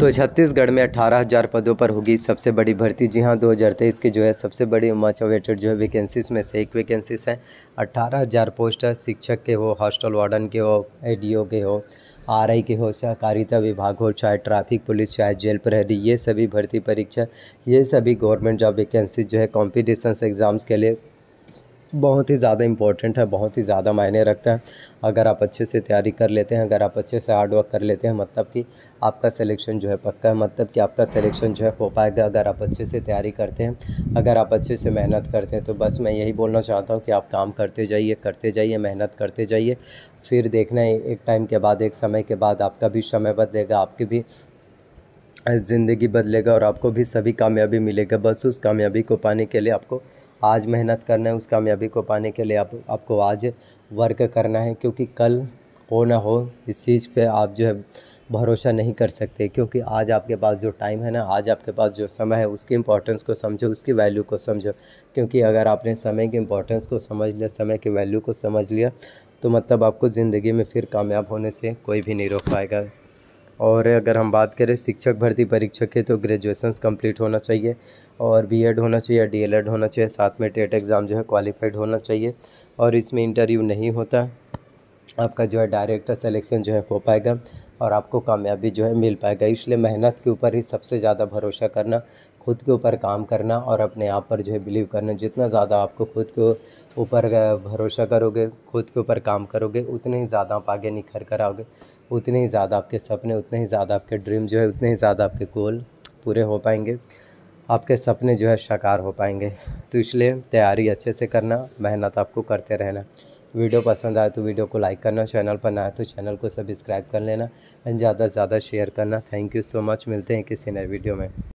तो छत्तीसगढ़ में अठारह हज़ार पदों पर होगी सबसे बड़ी भर्ती जी हाँ दो हज़ार तेईस की जो है सबसे बड़ी मच अवेटेड जो है वैकेंसीज में से एक वैकेंसीज है अट्ठारह हज़ार पोस्ट शिक्षक के हो हॉस्टल वार्डन के हो एडीओ के हो आरआई के हो सहकारिता विभाग हो चाहे ट्रैफिक पुलिस चाहे जेल प्रहरी ये सभी भर्ती परीक्षा ये सभी गवर्नमेंट जॉब वैकेंसी जो है कॉम्पिटिशन एग्ज़ाम्स के लिए बहुत ही ज़्यादा इंपॉर्टेंट है बहुत ही ज़्यादा मायने रखता है अगर आप अच्छे से तैयारी कर लेते हैं अगर आप अच्छे से हार्डवर्क कर लेते हैं मतलब कि आपका सिलेक्शन जो है पक्का है मतलब कि आपका सिलेक्शन जो है हो पाएगा अगर आप अच्छे से तैयारी करते हैं अगर आप अच्छे से मेहनत करते हैं तो बस मैं यही बोलना चाहता हूँ कि आप काम करते जाइए करते जाइए मेहनत करते जाइए फिर देखना है एक टाइम के बाद एक समय के बाद आपका भी समय बदलेगा आपकी भी ज़िंदगी बदलेगा और आपको भी सभी कामयाबी मिलेगा बस उस कामयाबी को पाने के लिए आपको आज मेहनत करना है उस कामयाबी को पाने के लिए आप आपको आज वर्क करना है क्योंकि कल हो ना हो इस चीज़ पे आप जो है भरोसा नहीं कर सकते क्योंकि आज आपके पास जो टाइम है ना आज आपके पास जो समय है उसकी इम्पोर्टेंस को समझो उसकी वैल्यू को समझो क्योंकि अगर आपने समय की इम्पोर्टेंस को समझ लिया समय की वैल्यू को समझ लिया तो मतलब आपको ज़िंदगी में फिर कामयाब होने से कोई भी नहीं रोक पाएगा और अगर हम बात करें शिक्षक भर्ती परीक्षा के तो ग्रेजुएशन कंप्लीट होना चाहिए और बीएड होना चाहिए डीएलएड होना चाहिए साथ में टेट एग्ज़ाम जो है क्वालिफाइड होना चाहिए और इसमें इंटरव्यू नहीं होता आपका जो है डायरेक्टर सेलेक्शन जो है हो पाएगा और आपको कामयाबी जो है मिल पाएगा इसलिए मेहनत के ऊपर ही सबसे ज़्यादा भरोसा करना खुद के ऊपर काम करना और अपने आप पर जो है बिलीव करना जितना ज़्यादा आपको खुद के ऊपर भरोसा करोगे खुद के ऊपर काम करोगे उतने ही ज़्यादा आप आगे निखर कर आओगे उतने ही ज़्यादा आपके सपने उतने ही ज़्यादा आपके ड्रीम जो है उतने ही ज़्यादा आपके गोल पूरे हो पाएंगे आपके सपने जो है साकार हो पाएंगे तो इसलिए तैयारी अच्छे से करना मेहनत आपको करते रहना वीडियो पसंद आए तो वीडियो को लाइक करना चैनल पर ना आए तो चैनल को सब्सक्राइब कर लेना एंड ज़्यादा से ज़्यादा शेयर करना थैंक यू सो मच मिलते हैं किसी नए वीडियो में